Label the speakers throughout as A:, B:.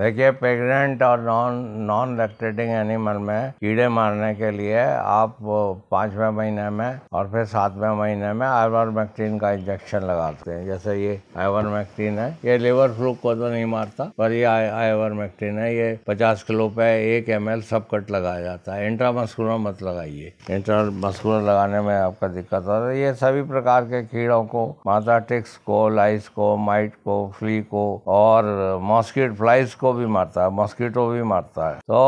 A: देखिए प्रेग्नेंट और non non lactating animal में कीड़े मारने के लिए आप पाँचवें महीने में और फिर सातवें महीने में आयवर मैक्टीन का इंजेक्शन लगाते हैं जैसे ये आयवर मैक्टीन है ये लिवर फ्लू को तो नहीं मारता पर ये आयवर मैक्टीन है ये पचास किलो पे एक एम एल सब कट लगाया जाता है इंट्रा मस्कुलर मत लगाइए इंट्रा मस्कुलर लगाने में आपका दिक्कत होता है ये सभी प्रकार के कीड़ों को माथा टिक्स को लाइस को माइट को फ्ली को और मॉस्किट फ्लाइज को को भी मारता है मॉस्किटो भी मारता है तो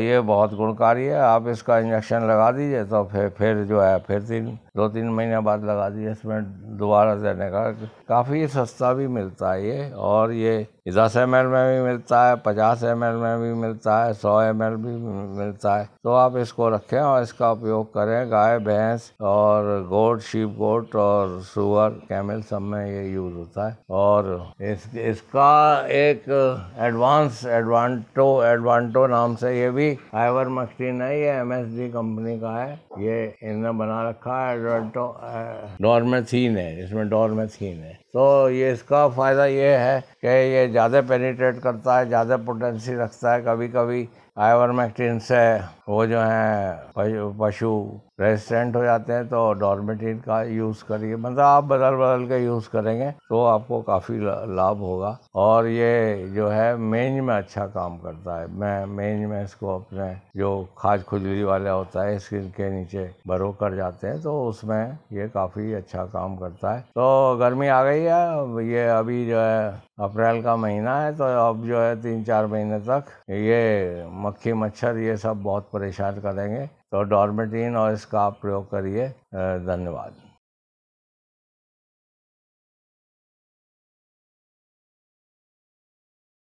A: ये बहुत गुणकारी है आप इसका इंजेक्शन लगा दीजिए तो फिर फिर जो है फिर तीन दो तीन महीने बाद लगा दीजिए इसमें दोबारा देने का काफ़ी सस्ता भी मिलता है ये और ये दस एम में भी मिलता है पचास एम में भी मिलता है सौ एम भी मिलता है तो आप इसको रखें और इसका उपयोग करें गाय भैंस और गोट शीप गोट और सुअर कैमल सब में ये यूज़ होता है और इस, इसका एक एडवांस एडवांस एडवांटो एडवांटो नाम से ये भी हाइवर मशीन है ये एम कंपनी का है ये इन्होंने बना रखा है एडवांटो डोरमेथीन है इसमें डोरमेथीन है तो ये इसका फ़ायदा ये है कि ये ज़्यादा पेनिट्रेट करता है ज़्यादा पोटेंसी रखता है कभी कभी आइवर मैक्टिन से वो जो है पशु रेजिस्टेंट हो जाते हैं तो डॉर्मेटिन का यूज़ करिए मतलब आप बदल बदल के यूज़ करेंगे तो आपको काफ़ी लाभ होगा और ये जो है मेंज में अच्छा काम करता है मैं मेंज में इसको अपने जो खाज खुजली वाला होता है स्किन के नीचे भरो कर जाते हैं तो उसमें ये काफ़ी अच्छा काम करता है तो गर्मी आ गई है ये अभी जो है अप्रैल का महीना है तो अब जो है तीन चार महीने तक ये मक्खी मच्छर ये सब बहुत परेशान करेंगे तो डॉर्मेटीन और इसका आप प्रयोग करिए धन्यवाद